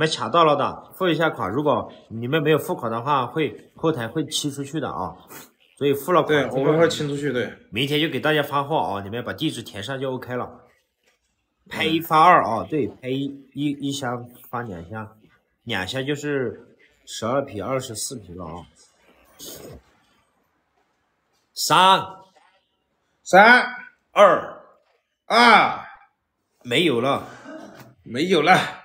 你们抢到了的，付一下款。如果你们没有付款的话，会后台会踢出去的啊。所以付了款，对，我们会清出去。对，明天就给大家发货啊！你们把地址填上就 OK 了。拍一发二啊，对，拍一一一箱发两箱，两箱就是十二匹、二十四匹了啊。三，三，二，二，没有了，没有了。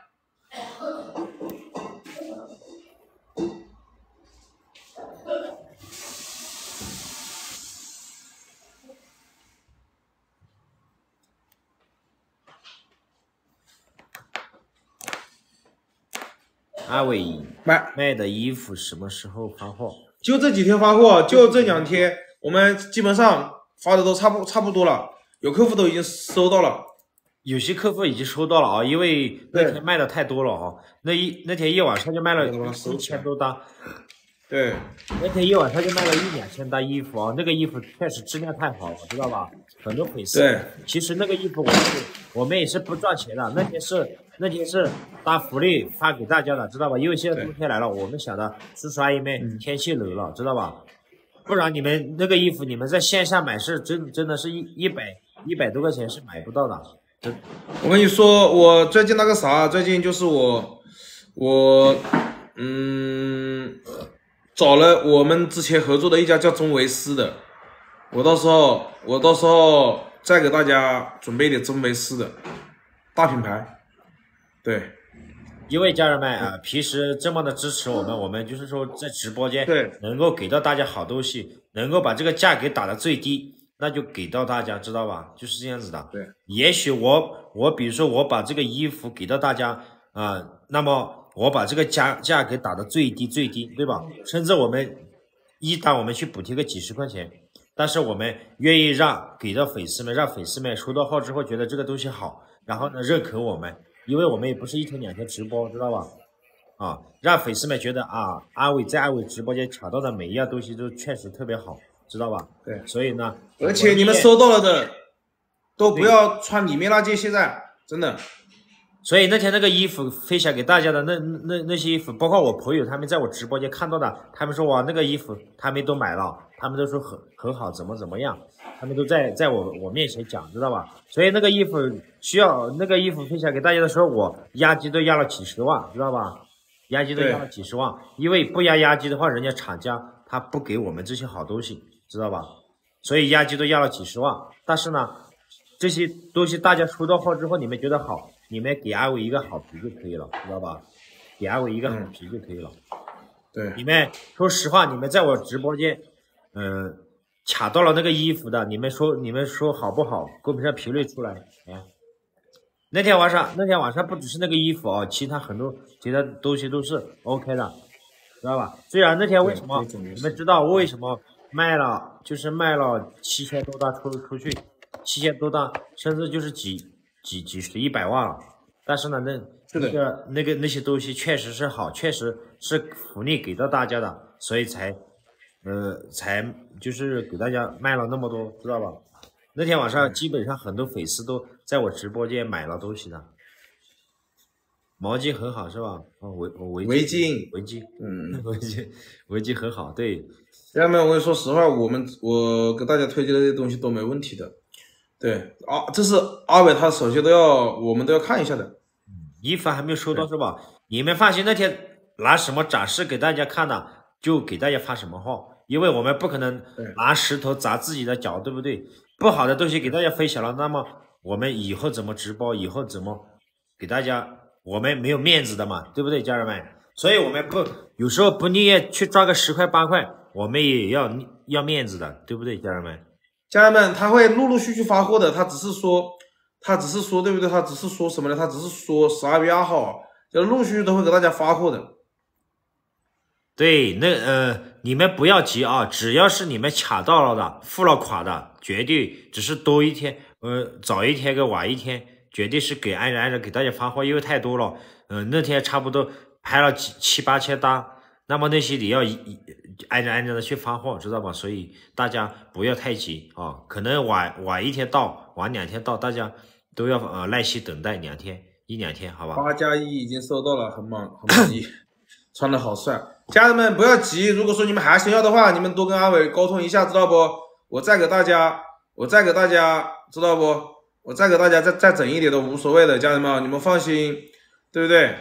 卖卖的衣服什么时候发货？就这几天发货，就这两天，我们基本上发的都差不差不多了，有客户都已经收到了，有些客户已经收到了啊，因为那天卖的太多了啊，那一那天一晚上就卖了一千多单，对，那天一晚上就卖了一两千单衣服啊，那个衣服确实质量太好了，知道吧？很多粉丝，对，其实那个衣服我们我们也是不赚钱的，那天是。那天是发福利发给大家的，知道吧？因为现在冬天来了，我们想着叔叔阿姨们天气冷了，知道吧？不然你们那个衣服，你们在线下买是真真的是一一百一百多块钱是买不到的。我跟你说，我最近那个啥，最近就是我我嗯找了我们之前合作的一家叫中维斯的，我到时候我到时候再给大家准备点中维斯的大品牌。对，因为家人们啊，平时这么的支持我们，我们就是说在直播间对，能够给到大家好东西，能够把这个价格打到最低，那就给到大家知道吧，就是这样子的。对，也许我我比如说我把这个衣服给到大家啊，那么我把这个价价格打到最低最低，对吧？甚至我们一单我们去补贴个几十块钱，但是我们愿意让给到粉丝们，让粉丝们收到货之后觉得这个东西好，然后呢认可我们。因为我们也不是一天两天直播，知道吧？啊，让粉丝们觉得啊，阿伟在阿伟直播间抢到的每一样东西都确实特别好，知道吧？对，所以呢，而且你们收到了的，都不要穿里面那件，现在真的。所以那天那个衣服分享给大家的那那那些衣服，包括我朋友他们在我直播间看到的，他们说哇那个衣服他们都买了，他们都说很很好，怎么怎么样，他们都在在我我面前讲，知道吧？所以那个衣服需要那个衣服分享给大家的时候，我押金都压了几十万，知道吧？押金都压了几十万，因为不压押金的话，人家厂家他不给我们这些好东西，知道吧？所以押金都压了几十万，但是呢，这些东西大家收到货之后，你们觉得好。你们给阿伟一个好评就可以了，知道吧？给阿伟一个好评就可以了。对，你们说实话，你们在我直播间，嗯，卡到了那个衣服的，你们说你们说好不好？公屏上评论出来啊！那天晚上，那天晚上不只是那个衣服啊，其他很多其他东西都是 OK 的，知道吧？虽然那天为什么，你们知道为什么卖了，就是卖了七千多单出出去，七千多单，甚至就是几。几几十一百万了，但是呢，那那个那个那些东西确实是好，确实是福利给到大家的，所以才，呃，才就是给大家卖了那么多，知道吧？那天晚上基本上很多粉丝都在我直播间买了东西的，毛巾很好是吧？哦，围围围巾，围巾，嗯，围巾，围巾很好，对。人们，我跟你说实话，我们我给大家推荐的这些东西都没问题的。对啊，这是阿伟，他首先都要我们都要看一下的。衣服还没有收到是吧？你们放心，那天拿什么展示给大家看的，就给大家发什么号，因为我们不可能拿石头砸自己的脚，对不对？不好的东西给大家分享了，那么我们以后怎么直播？以后怎么给大家？我们没有面子的嘛，对不对，家人们？所以我们不有时候不宁愿去赚个十块八块，我们也要要面子的，对不对，家人们？家人们，他会陆陆续续发货的。他只是说，他只是说，对不对？他只是说什么呢？他只是说，十二月二号就陆续都会给大家发货的。对，那呃，你们不要急啊，只要是你们卡到了的、付了款的，绝对只是多一天，呃，早一天跟晚一天，绝对是给按然按然给大家发货，因为太多了。嗯，那天差不多拍了几七八千单。那么那些你要一一挨着挨着的去发货，知道吧？所以大家不要太急啊，可能晚晚一天到，晚两天到，大家都要呃耐心等待两天一两天，好吧？八加一已经收到了，很满很满意，穿的好帅。家人们不要急，如果说你们还想要的话，你们多跟阿伟沟通一下，知道不？我再给大家，我再给大家，知道不？我再给大家再再整一点都无所谓的，家人们你们放心，对不对？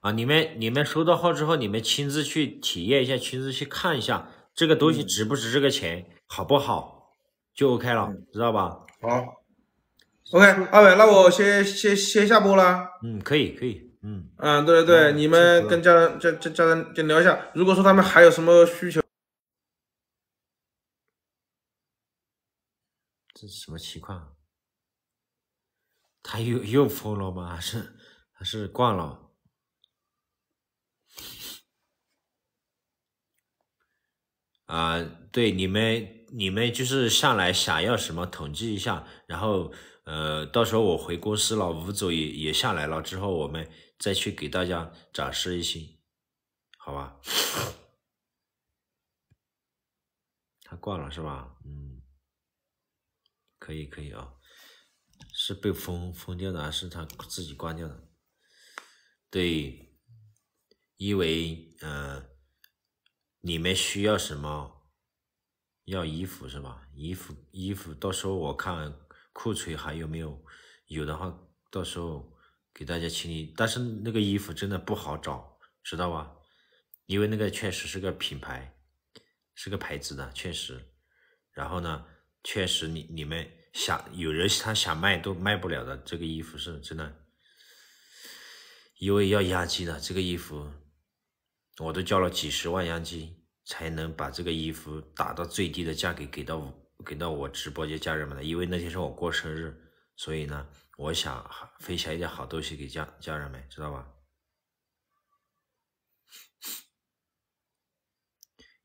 啊，你们你们收到号之后，你们亲自去体验一下，亲自去看一下这个东西值不值这个钱，好不好，就 OK 了，知道吧？好，OK，阿伟，那我先先先下播了。嗯，可以可以，嗯嗯，对对对，你们跟家人家家家人就聊一下，如果说他们还有什么需求，这是什么情况？他又又疯了吗？还是还是挂了？啊，对你们，你们就是下来想要什么，统计一下，然后，呃，到时候我回公司了，吴总也也下来了之后，我们再去给大家展示一些，好吧？他挂了是吧？嗯，可以可以啊，是被封封掉的还是他自己关掉的？对，因为，嗯。你们需要什么？要衣服是吧？衣服衣服，到时候我看库存还有没有，有的话，到时候给大家清理。但是那个衣服真的不好找，知道吧？因为那个确实是个品牌，是个牌子的，确实。然后呢，确实你你们想有人他想卖都卖不了的这个衣服是真的，因为要压机的这个衣服。我都交了几十万押金，才能把这个衣服打到最低的价格给到给到我直播间家人们的，因为那天是我过生日，所以呢，我想分享一点好东西给家家人们，知道吧？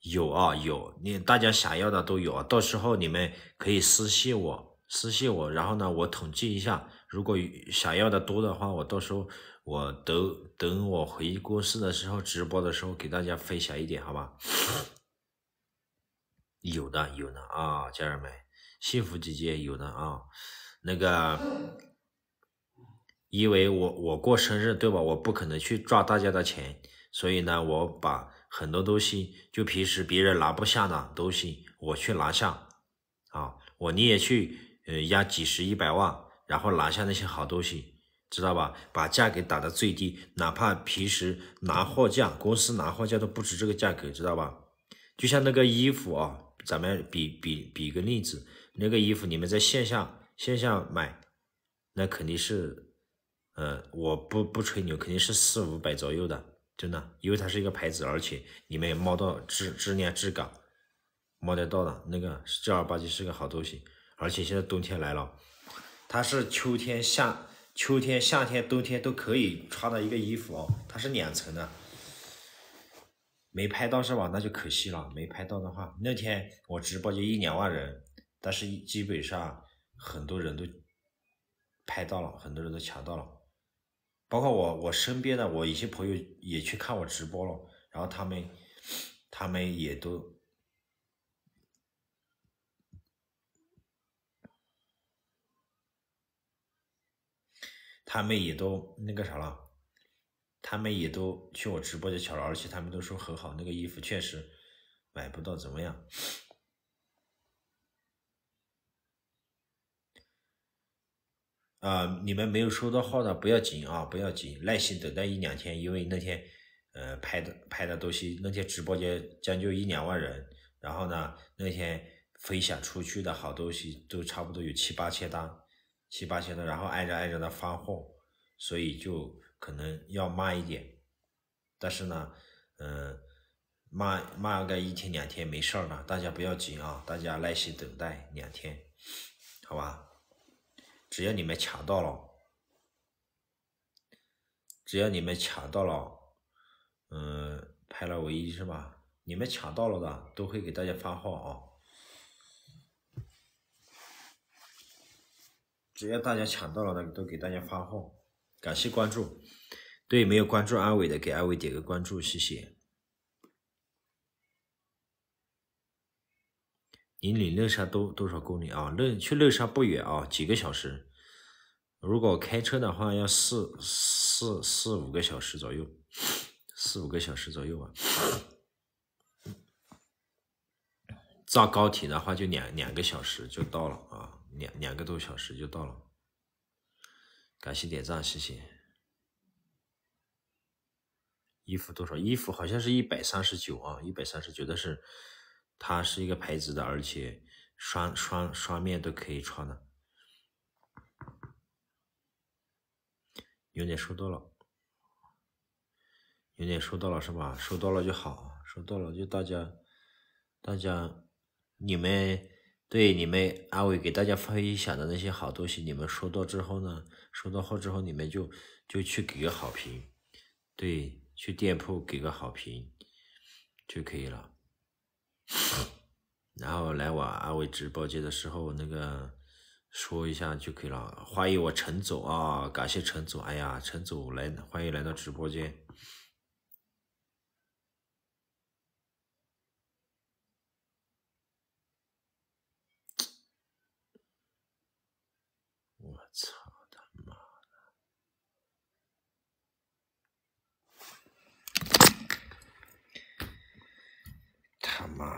有啊，有，你大家想要的都有。啊，到时候你们可以私信我，私信我，然后呢，我统计一下，如果想要的多的话，我到时候。我都等我回公司的时候，直播的时候给大家分享一点，好吧？有的，有的啊，家人们，幸福姐姐有的啊。那个，因为我我过生日对吧？我不可能去赚大家的钱，所以呢，我把很多东西，就平时别人拿不下的东西，我去拿下啊。我你也去，呃，压几十一百万，然后拿下那些好东西。知道吧？把价格打到最低，哪怕平时拿货价，公司拿货价都不止这个价格，知道吧？就像那个衣服啊，咱们比比比个例子，那个衣服你们在线下线下买，那肯定是，呃，我不不吹牛，肯定是四五百左右的，真的，因为它是一个牌子，而且你们也摸到质质量质感，摸得到的那个正儿八经是个好东西，而且现在冬天来了，它是秋天夏。秋天、夏天、冬天都可以穿的一个衣服哦，它是两层的，没拍到是吧？那就可惜了，没拍到的话，那天我直播就一两万人，但是基本上很多人都拍到了，很多人都抢到了，包括我我身边的我一些朋友也去看我直播了，然后他们他们也都。他们也都那个啥了，他们也都去我直播间瞧了，而且他们都说很好，那个衣服确实买不到，怎么样？啊，你们没有收到货的不要紧啊，不要紧，耐心等待一两天，因为那天呃拍的拍的东西，那天直播间将就一两万人，然后呢那天分享出去的好东西都差不多有七八千单。七八千的，然后挨着挨着的发货，所以就可能要慢一点，但是呢，嗯，慢慢个一天两天没事儿的，大家不要急啊，大家耐心等待两天，好吧？只要你们抢到了，只要你们抢到了，嗯，拍了唯一是吧？你们抢到了的都会给大家发货啊。只要大家抢到了的，都给大家发货。感谢关注，对没有关注阿伟的，给阿伟点个关注，谢谢。你离乐山多多少公里啊？乐去乐山不远啊，几个小时？如果开车的话，要四四四五个小时左右，四五个小时左右啊。坐高铁的话，就两两个小时就到了啊。两两个多小时就到了，感谢点赞，谢谢。衣服多少？衣服好像是一百三十九啊，一百三十九，但是它是一个牌子的，而且双双双面都可以穿的，有点收到了，有点收到了是吧？收到了就好，收到了就大家，大家，你们。对你们，阿伟给大家分享的那些好东西，你们收到之后呢，收到货之后你们就就去给个好评，对，去店铺给个好评就可以了。然后来我阿伟直播间的时候，那个说一下就可以了。欢迎我陈总啊，感谢陈总，哎呀，陈总来，欢迎来到直播间。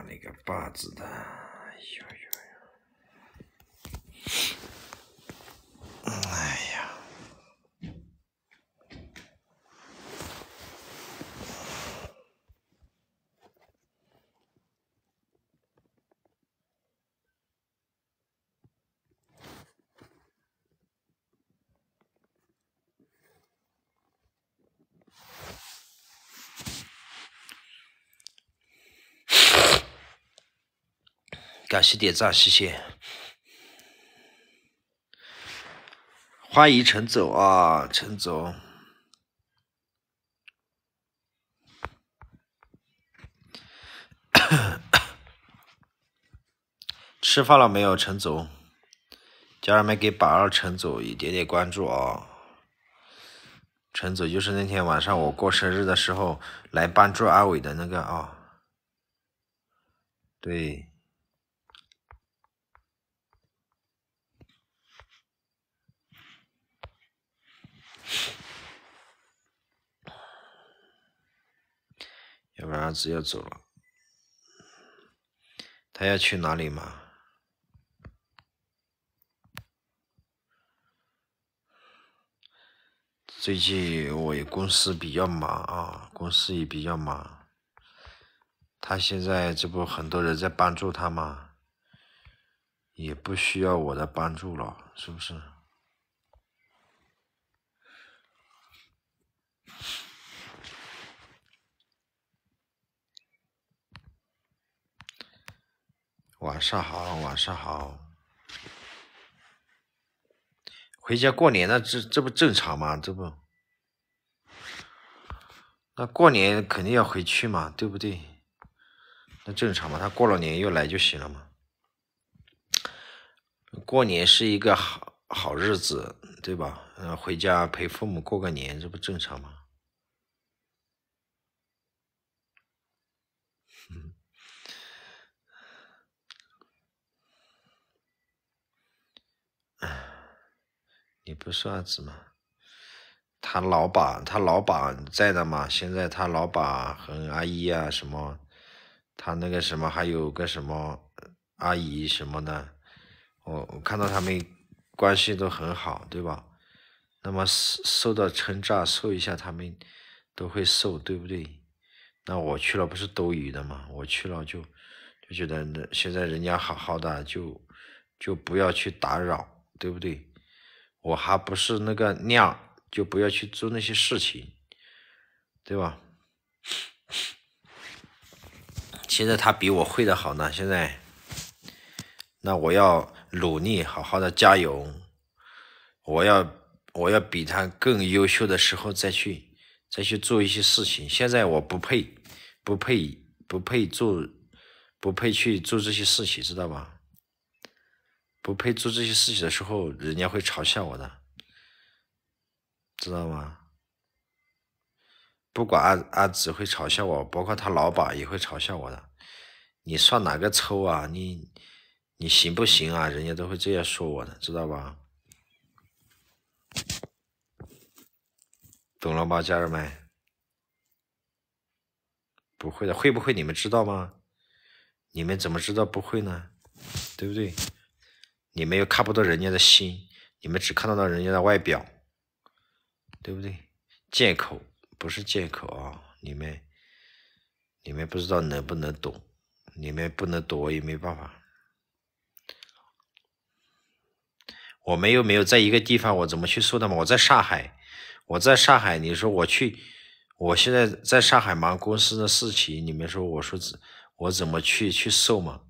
那个八字的，哎呦！呦。感谢点赞，谢谢！欢迎陈总啊，陈总！吃饭了没有，陈总？家人们给榜二陈总一点点关注啊！陈总就是那天晚上我过生日的时候来帮助阿伟的那个啊，对。要不然直接走了。他要去哪里嘛？最近我公司比较忙啊，公司也比较忙。他现在这不很多人在帮助他嘛，也不需要我的帮助了，是不是？晚上好，晚上好。回家过年，那这这不正常吗？这不，那过年肯定要回去嘛，对不对？那正常嘛，他过了年又来就行了嘛。过年是一个好好日子，对吧？嗯，回家陪父母过个年，这不正常吗？你不算子吗？他老板，他老板在的嘛？现在他老板和阿姨啊什么，他那个什么还有个什么阿姨什么的，我我看到他们关系都很好，对吧？那么受受到称赞，受一下他们都会受，对不对？那我去了不是多余的嘛？我去了就就觉得那现在人家好好的就就不要去打扰，对不对？我还不是那个量，就不要去做那些事情，对吧？现在他比我会的好呢，现在，那我要努力，好好的加油，我要我要比他更优秀的时候再去再去做一些事情。现在我不配，不配不配做，不配去做这些事情，知道吧？不配做这些事情的时候，人家会嘲笑我的，知道吗？不管阿阿紫会嘲笑我，包括他老板也会嘲笑我的。你算哪个抽啊？你你行不行啊？人家都会这样说我的，知道吧？懂了吗，家人们？不会的，会不会你们知道吗？你们怎么知道不会呢？对不对？你们又看不到人家的心，你们只看到了人家的外表，对不对？借口不是借口啊！你们，你们不知道能不能懂，你们不能懂，我也没办法。我们又没有在一个地方，我怎么去说他们？我在上海，我在上海。你说我去，我现在在上海忙公司的事情。你们说，我说怎，我怎么去去说嘛？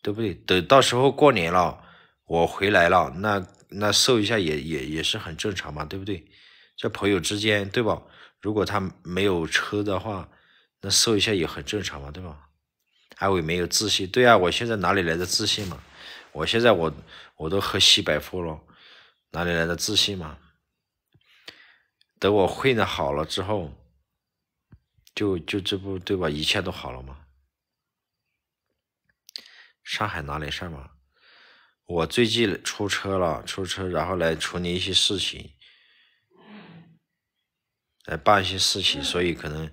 对不对？等到时候过年了。我回来了，那那瘦一下也也也是很正常嘛，对不对？这朋友之间，对吧？如果他没有车的话，那瘦一下也很正常嘛，对吧？阿伟没有自信，对呀，我现在哪里来的自信嘛？我现在我我都喝西北风了，哪里来的自信嘛？等我混的好了之后，就就这不，对吧？一切都好了吗？上海哪里事嘛？我最近出车了，出车，然后来处理一些事情，来办一些事情，所以可能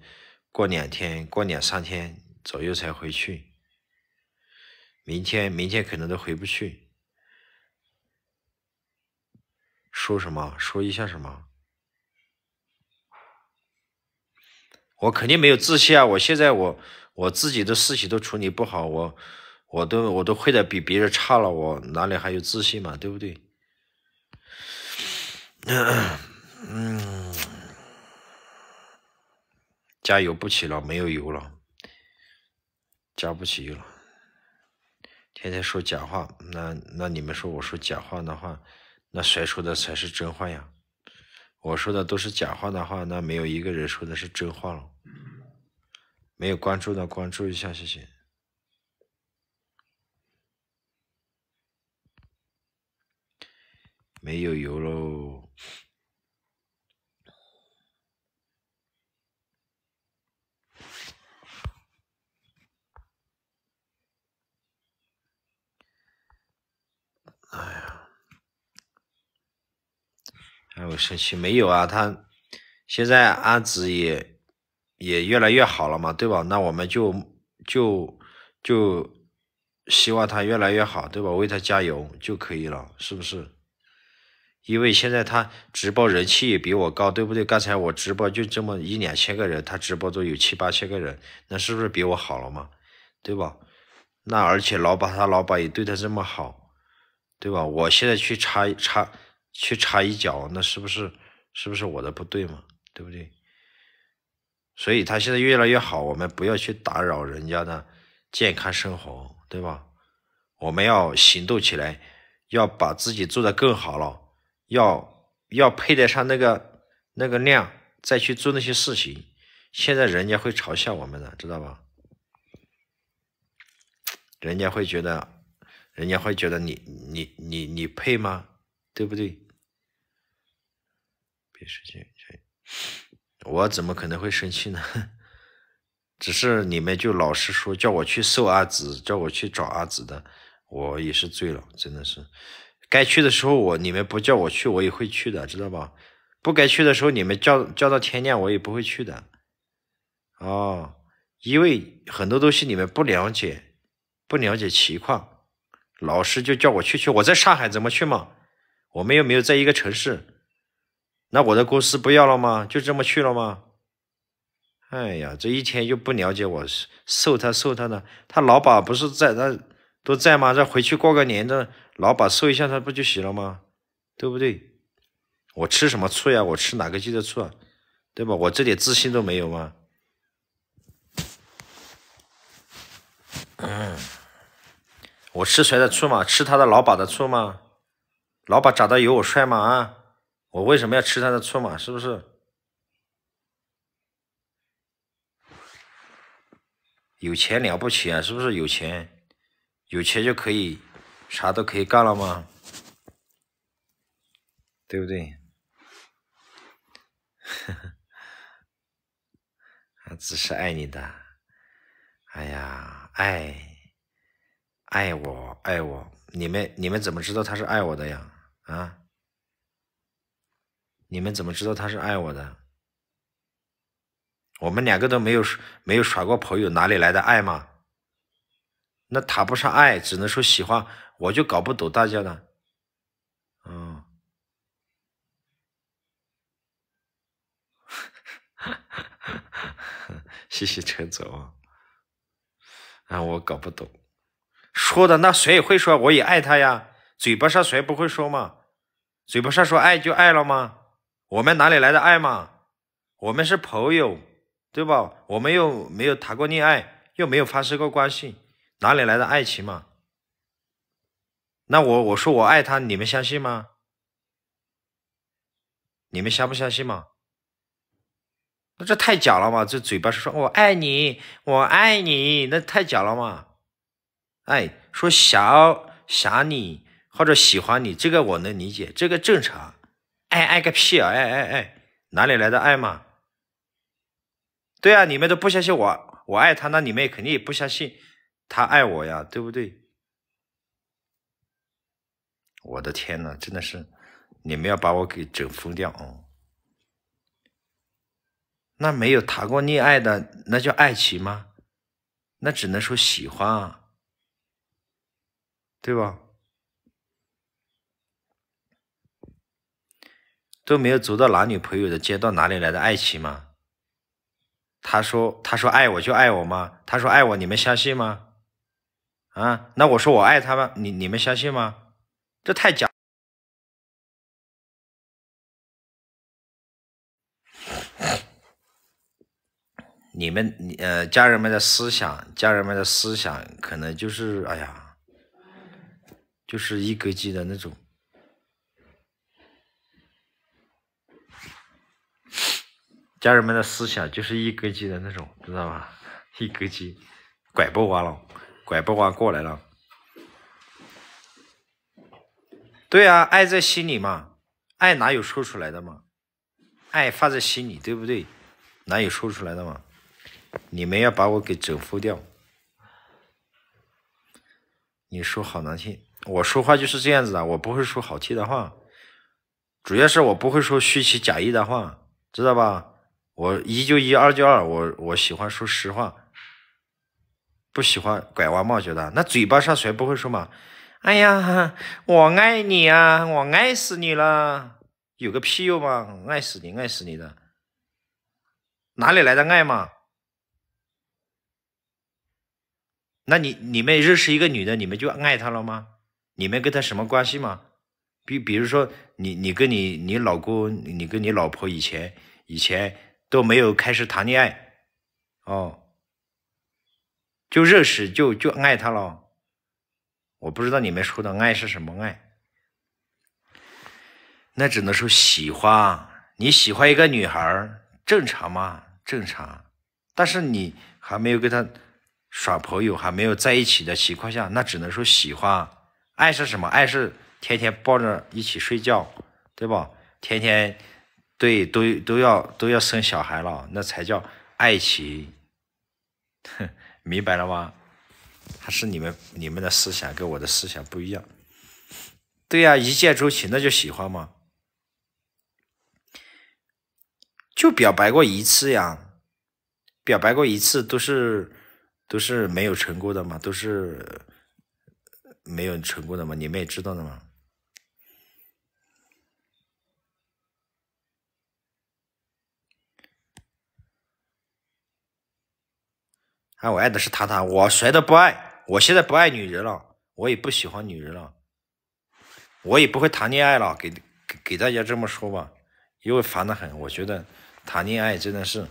过两天、过两三天左右才回去。明天，明天可能都回不去。说什么？说一下什么？我肯定没有自信啊！我现在我我自己的事情都处理不好，我。我都我都会的比别人差了，我哪里还有自信嘛？对不对？加油不起了，没有油了，加不起油了。天天说假话，那那你们说我说假话的话，那谁说的才是真话呀？我说的都是假话的话，那没有一个人说的是真话了。没有关注的，关注一下谢谢。没有油喽！哎呀，哎，我生气没有啊？他现在阿紫也也越来越好了嘛，对吧？那我们就就就希望他越来越好，对吧？为他加油就可以了，是不是？因为现在他直播人气也比我高，对不对？刚才我直播就这么一两千个人，他直播都有七八千个人，那是不是比我好了嘛？对吧？那而且老板他老板也对他这么好，对吧？我现在去插插去插一脚，那是不是是不是我的不对嘛？对不对？所以他现在越来越好，我们不要去打扰人家的健康生活，对吧？我们要行动起来，要把自己做得更好了。要要配得上那个那个量，再去做那些事情，现在人家会嘲笑我们的，知道吧？人家会觉得，人家会觉得你你你你配吗？对不对？别生气，我怎么可能会生气呢？只是你们就老是说，叫我去受阿紫，叫我去找阿紫的，我也是醉了，真的是。该去的时候我你们不叫我去我也会去的知道吧？不该去的时候你们叫叫到天亮我也不会去的，哦，因为很多东西你们不了解不了解情况，老师就叫我去去我在上海怎么去嘛？我们又没有在一个城市，那我的公司不要了吗？就这么去了吗？哎呀，这一天又不了解我，受他受他的，他老板不是在那都在吗？这回去过个年的。老板说一下他不就行了吗？对不对？我吃什么醋呀？我吃哪个鸡的醋啊？对吧？我这点自信都没有吗？嗯，我吃谁的醋嘛？吃他的老板的醋吗？老板长得有我帅吗？啊？我为什么要吃他的醋嘛？是不是？有钱了不起啊？是不是？有钱，有钱就可以。啥都可以干了吗？对不对？呵呵，只是爱你的，哎呀，爱，爱我，爱我，你们你们怎么知道他是爱我的呀？啊？你们怎么知道他是爱我的？我们两个都没有没有耍过朋友，哪里来的爱吗？那谈不上爱，只能说喜欢。我就搞不懂大家了。嗯，谢谢陈总。啊，啊，我搞不懂。说的那谁也会说我也爱他呀？嘴巴上谁不会说嘛？嘴巴上说爱就爱了吗？我们哪里来的爱嘛？我们是朋友，对吧？我们又没有谈过恋爱，又没有发生过关系。哪里来的爱情嘛？那我我说我爱他，你们相信吗？你们相不相信嘛？那这太假了嘛？这嘴巴是说我爱你，我爱你，那太假了嘛？哎，说想想你或者喜欢你，这个我能理解，这个正常。爱爱个屁啊！爱爱爱，哪里来的爱嘛？对啊，你们都不相信我，我爱他，那你们也肯定也不相信。他爱我呀，对不对？我的天呐，真的是你们要把我给整疯掉哦！那没有谈过恋爱的，那叫爱情吗？那只能说喜欢啊，对吧？都没有走到男女朋友的阶段，哪里来的爱情吗？他说：“他说爱我就爱我吗？”他说：“爱我，你们相信吗？”啊，那我说我爱他吗？你你们相信吗？这太假。你们你呃，家人们的思想，家人们的思想可能就是哎呀，就是一根筋的那种。家人们的思想就是一根筋的那种，知道吗？一根筋，拐不弯了。拐不弯过来了，对啊，爱在心里嘛，爱哪有说出来的嘛，爱放在心里，对不对？哪有说出来的嘛？你们要把我给整服掉，你说好难听，我说话就是这样子的，我不会说好听的话，主要是我不会说虚情假意的话，知道吧？我一就一，二就二，我我喜欢说实话。不喜欢拐弯抹角的，那嘴巴上谁不会说嘛？哎呀，我爱你啊，我爱死你了，有个屁用嘛？爱死你，爱死你的，哪里来的爱嘛？那你你们认识一个女的，你们就爱她了吗？你们跟她什么关系嘛？比比如说，你你跟你你老公，你跟你老婆以前以前都没有开始谈恋爱，哦。就认识就就爱她了，我不知道你们说的爱是什么爱，那只能说喜欢。你喜欢一个女孩正常吗？正常。但是你还没有跟她耍朋友，还没有在一起的情况下，那只能说喜欢。爱是什么？爱是天天抱着一起睡觉，对吧？天天对都都要都要生小孩了，那才叫爱情。哼。明白了吗？还是你们你们的思想跟我的思想不一样？对呀，一见钟情那就喜欢嘛，就表白过一次呀，表白过一次都是都是没有成功的嘛，都是没有成功的嘛，你们也知道的嘛。啊，我爱的是他他，我谁都不爱，我现在不爱女人了，我也不喜欢女人了，我也不会谈恋爱了，给给给大家这么说吧，因为烦的很，我觉得谈恋爱真的是，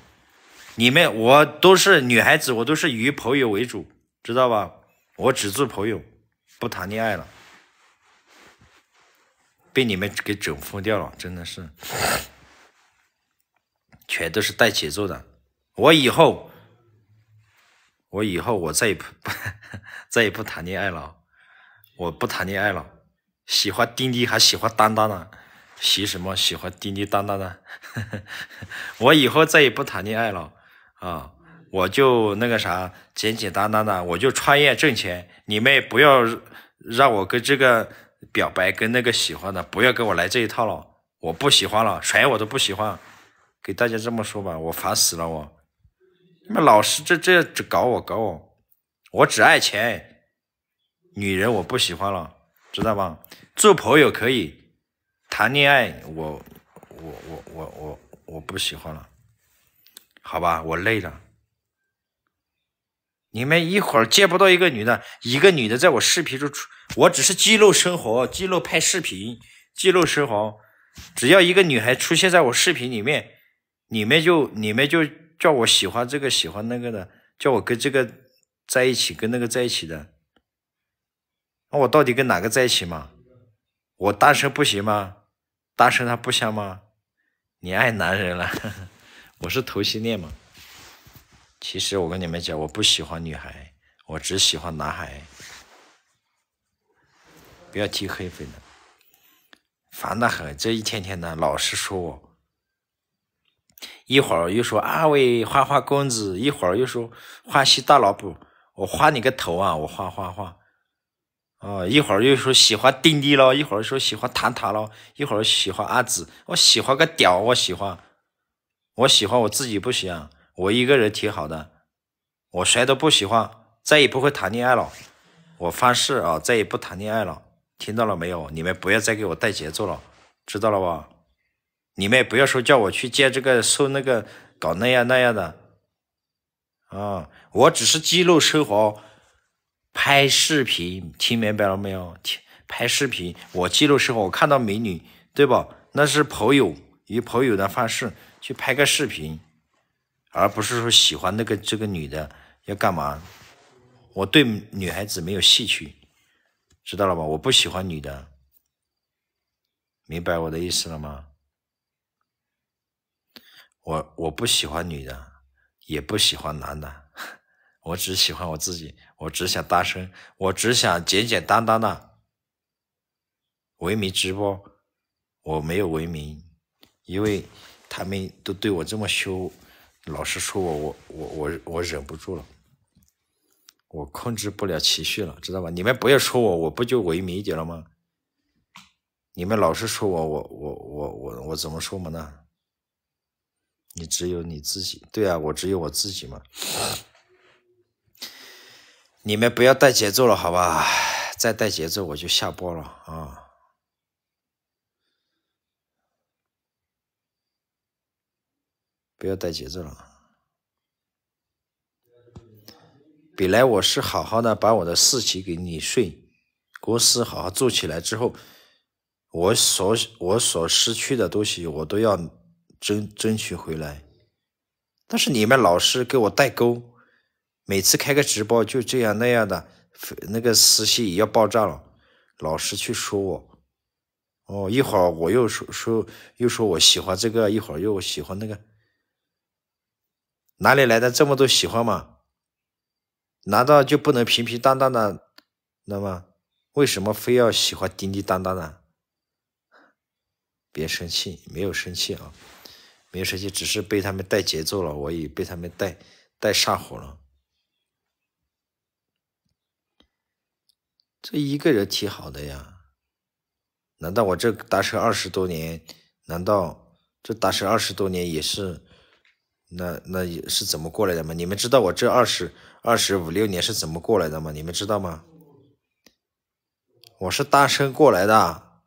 你们我都是女孩子，我都是以朋友为主，知道吧？我只做朋友，不谈恋爱了，被你们给整疯掉了，真的是，全都是带节奏的，我以后。我以后我再也不 再也不谈恋爱了，我不谈恋爱了，喜欢丁丁还喜欢丹丹呢，喜什么喜欢丁丁丹丹呢？我以后再也不谈恋爱了啊！我就那个啥简简单单的，我就创业挣钱。你们不要让我跟这个表白，跟那个喜欢的，不要跟我来这一套了，我不喜欢了，谁我都不喜欢。给大家这么说吧，我烦死了我。那老师，这这只搞我搞我，我只爱钱，女人我不喜欢了，知道吧？做朋友可以，谈恋爱我我我我我我不喜欢了，好吧，我累了。你们一会儿见不到一个女的，一个女的在我视频中出，我只是记录生活，记录拍视频，记录生活。只要一个女孩出现在我视频里面，你们就你们就。叫我喜欢这个喜欢那个的，叫我跟这个在一起，跟那个在一起的，那我到底跟哪个在一起嘛？我单身不行吗？单身他不香吗？你爱男人了，我是同性恋嘛？其实我跟你们讲，我不喜欢女孩，我只喜欢男孩。不要提黑粉了，烦的很，这一天天的，老是说我。一会儿又说啊喂，花花公子；一会儿又说花西大老婆，我花你个头啊！我花花花，哦，一会儿又说喜欢丁力喽，一会儿说喜欢糖糖喽，一会儿喜欢阿紫，我喜欢个屌，我喜欢，我喜欢我自己不行，我一个人挺好的，我谁都不喜欢，再也不会谈恋爱了，我发誓啊，再也不谈恋爱了，听到了没有？你们不要再给我带节奏了，知道了吧？你们也不要说叫我去接这个、收那个、搞那样那样的，啊！我只是记录生活、拍视频，听明白了没有？拍视频，我记录生活，我看到美女，对吧？那是朋友以朋友的方式去拍个视频，而不是说喜欢那个这个女的要干嘛？我对女孩子没有兴趣，知道了吧？我不喜欢女的，明白我的意思了吗？我我不喜欢女人，也不喜欢男的，我只喜欢我自己，我只想单身，我只想简简单单的，文民直播，我没有文民，因为，他们都对我这么凶，老是说我，我我我我忍不住了，我控制不了情绪了，知道吧？你们不要说我，我不就文明一点了吗？你们老是说我，我我我我我怎么说嘛呢？你只有你自己，对啊，我只有我自己嘛。你们不要带节奏了，好吧？再带节奏我就下播了啊！不要带节奏了。本来我是好好的把我的事情给你顺，公司好好做起来之后，我所我所失去的东西我都要。争争取回来，但是你们老是给我代沟，每次开个直播就这样那样的，那个私信要爆炸了，老是去说我，哦，一会儿我又说说又说我喜欢这个，一会儿又喜欢那个，哪里来的这么多喜欢嘛？难道就不能平平淡淡的，那么为什么非要喜欢叮叮当当的？别生气，没有生气啊。没有生气，只是被他们带节奏了，我也被他们带带上火了。这一个人挺好的呀，难道我这单车二十多年，难道这单车二十多年也是那那也是怎么过来的吗？你们知道我这二十二十五六年是怎么过来的吗？你们知道吗？我是单身过来的，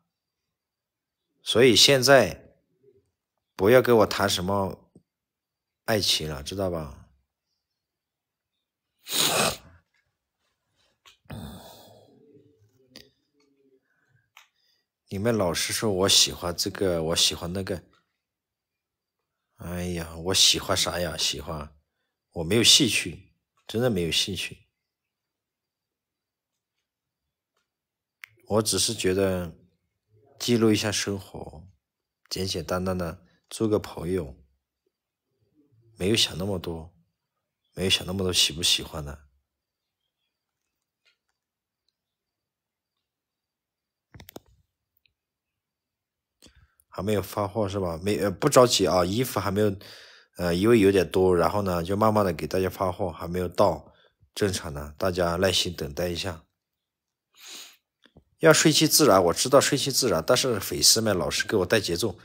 所以现在。不要跟我谈什么爱情了，知道吧？你们老是说我喜欢这个，我喜欢那个。哎呀，我喜欢啥呀？喜欢？我没有兴趣，真的没有兴趣。我只是觉得记录一下生活，简简单单的。做个朋友，没有想那么多，没有想那么多喜不喜欢的，还没有发货是吧？没不着急啊，衣服还没有，呃，因为有点多，然后呢，就慢慢的给大家发货，还没有到，正常的，大家耐心等待一下。要顺其自然，我知道顺其自然，但是粉丝们老是给我带节奏。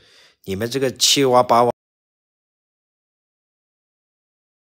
你们这个七娃八娃。